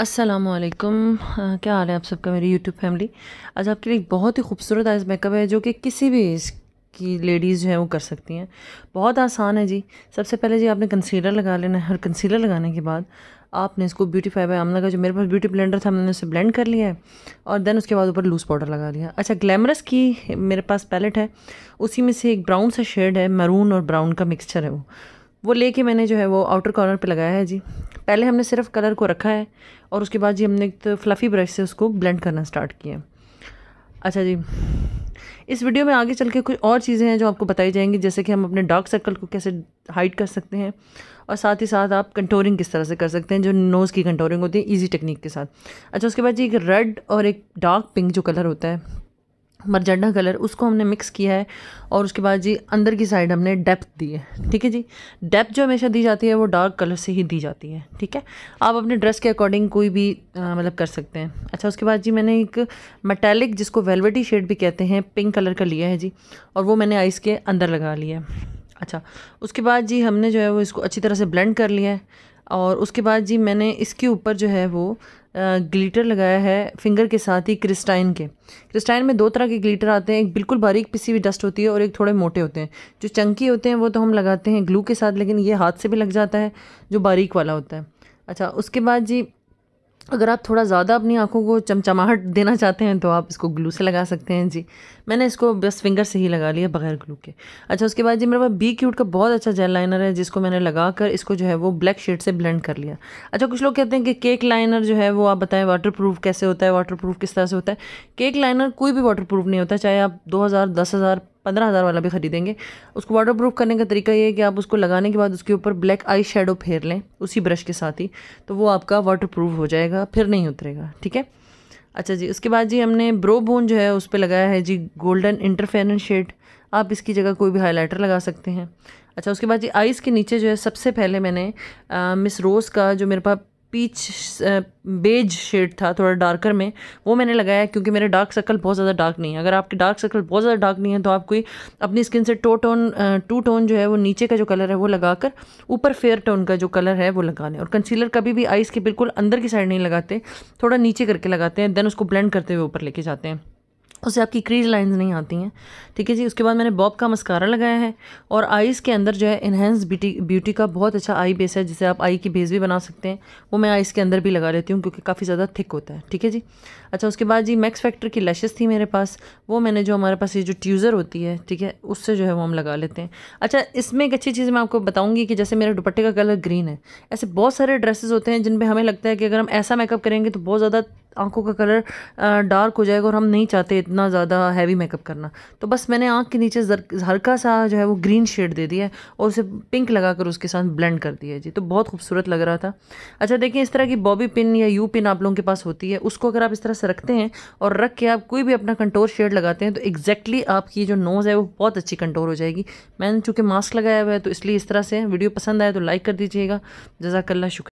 अस्सलाम वालेकुम uh, क्या हाल है आप सबका मेरी यूट्यूब फैमिली आज आपके लिए एक बहुत ही खूबसूरत आइज़ मेकअप है जो कि किसी भी एज की लेडीज़ जो है वो कर सकती हैं बहुत आसान है जी सबसे पहले जी आपने कंसीलर लगा लेना है और कंसीलर लगाने के बाद आपने इसको ब्यूटीफाई बाय आमला का जो मेरे पास ब्यूटी ब्लेंडर था मैंने उसे ब्लेंड कर लिया है और देन उसके बाद ऊपर लूज़ पाउडर लगा लिया अच्छा ग्लैमरस की मेरे पास पैलेट है उसी में से एक ब्राउन सा शेड है मरून और ब्राउन का मिक्सचर है वो वो लेके मैंने जो है वो आउटर कॉर्नर पे लगाया है जी पहले हमने सिर्फ कलर को रखा है और उसके बाद जी हमने एक तो फ्लफ़ी ब्रश से उसको ब्लेंड करना स्टार्ट किया अच्छा जी इस वीडियो में आगे चल के कुछ और चीज़ें हैं जो आपको बताई जाएंगी जैसे कि हम अपने डार्क सर्कल को कैसे हाइड कर सकते हैं और साथ ही साथ आप कंटोरिंग किस तरह से कर सकते हैं जो नोज़ की कंटोरिंग होती है इजी टेक्निक के साथ अच्छा उसके बाद जी एक रेड और एक डार्क पिंक जो कलर होता है मरजंडा कलर उसको हमने मिक्स किया है और उसके बाद जी अंदर की साइड हमने डेप्थ दी है ठीक है जी डेप्थ जो हमेशा दी जाती है वो डार्क कलर से ही दी जाती है ठीक है आप अपने ड्रेस के अकॉर्डिंग कोई भी मतलब कर सकते हैं अच्छा उसके बाद जी मैंने एक मेटेलिक जिसको वेलवेटी शेड भी कहते हैं पिंक कलर का लिया है जी और वो मैंने आइस के अंदर लगा लिया है अच्छा उसके बाद जी हमने जो है वो इसको अच्छी तरह से ब्लेंड कर लिया है और उसके बाद जी मैंने इसके ऊपर जो है वो ग्लिटर लगाया है फिंगर के साथ ही क्रिस्टाइन के क्रिस्टाइन में दो तरह के ग्लिटर आते हैं एक बिल्कुल बारीक पिसी हुई डस्ट होती है और एक थोड़े मोटे होते हैं जो चंकी होते हैं वो तो हम लगाते हैं ग्लू के साथ लेकिन ये हाथ से भी लग जाता है जो बारीक वाला होता है अच्छा उसके बाद जी अगर आप थोड़ा ज़्यादा अपनी आँखों को चमचमाहट देना चाहते हैं तो आप इसको ग्लू से लगा सकते हैं जी मैंने इसको बस फिंगर से ही लगा लिया बगैर ग्लू के अच्छा उसके बाद जी मेरे पास बी क्यूट का बहुत अच्छा जेल लाइनर है जिसको मैंने लगा कर इसको जो है वो ब्लैक शेड से ब्लेंड कर लिया अच्छा कुछ लोग कहते हैं कि केक लाइनर जो है वो आप बताएं वाटर प्रूफ कैसे होता है वाटर प्रूफ किस तरह से होता है केक लाइनर कोई भी वाटर प्रूफ नहीं होता चाहे आप दो हज़ार दस हज़ार पंद्रह हज़ार वाला भी ख़रीदेंगे उसको वाटर प्रूफ करने का तरीका ये है कि आप उसको लगाने के बाद उसके ऊपर ब्लैक आई शेडो फेर लें उसी ब्रश के साथ ही तो वो आपका वाटर प्रूफ हो जाएगा फिर नहीं उतरेगा ठीक है अच्छा जी उसके बाद जी हमने ब्रो बोन जो है उस पर लगाया है जी गोल्डन इंटरफेरेंस शेड आप इसकी जगह कोई भी हाईलाइटर लगा सकते हैं अच्छा उसके बाद जी आइज़ के नीचे जो है सबसे पहले मैंने आ, मिस रोज़ का जो मेरे पास पीच बेज शेड था थोड़ा डार्कर में वो मैंने लगाया क्योंकि मेरे डार्क सर्कल बहुत ज़्यादा डार्क नहीं है अगर आपके डार्क सर्कल बहुत ज़्यादा डार्क नहीं है तो आप कोई अपनी स्किन से टो टोन टू टोन जो है वो नीचे का जो कलर है वो लगाकर ऊपर फेयर टोन का जो कलर है वो लगा लें और कंसीलर कभी भी आइस के बिल्कुल अंदर की साइड नहीं लगाते थोड़ा नीचे करके लगाते हैं देन उसको ब्लेंड करते हुए ऊपर लेके जाते हैं उससे आपकी क्रीज लाइंस नहीं आती हैं ठीक है जी उसके बाद मैंने बॉब का मस्कारा लगाया है और आईज़ के अंदर जो है इन्हेंस ब्यूटी ब्यूटी का बहुत अच्छा आई बेस है जिसे आप आई की बेस भी बना सकते हैं वो मैं आईज़ के अंदर भी लगा लेती हूँ क्योंकि काफ़ी ज़्यादा थिक होता है ठीक है जी अच्छा उसके बाद जी मैक्स फैक्टर की लैशेस थी मेरे पास वो मैंने जो हमारे पास ये जो ट्यूज़र होती है ठीक है उससे जो है वो हम लगा लेते हैं अच्छा इसमें एक अच्छी चीज़ मैं आपको बताऊँगी कि जैसे मेरे दुपट्टे का कलर ग्रीन है ऐसे बहुत सारे ड्रेसेज होते हैं जिन पर हमें लगता है कि अगर हम ऐसा मेकअप करेंगे तो बहुत ज़्यादा आंखों का कलर डार्क हो जाएगा और हम नहीं चाहते इतना ज़्यादा हैवी मेकअप करना तो बस मैंने आँख के नीचे हल्का सा जो है वो ग्रीन शेड दे दिया है और उसे पिंक लगा कर उसके साथ ब्लेंड कर दिया जी तो बहुत खूबसूरत लग रहा था अच्छा देखिए इस तरह की बॉबी पिन या यू पिन आप लोगों के पास होती है उसको अगर आप इस तरह से रखते हैं और रख के आप कोई भी अपना कंटोर शेड लगाते हैं तो एग्जैक्टली आपकी जो नोज़ है वो बहुत अच्छी कंटोर हो जाएगी मैंने चूँकि मास्क लगाया हुआ है तो इसलिए इस तरह से वीडियो पसंद आया तो लाइक कर दीजिएगा जजाकल्ला शुक्रिया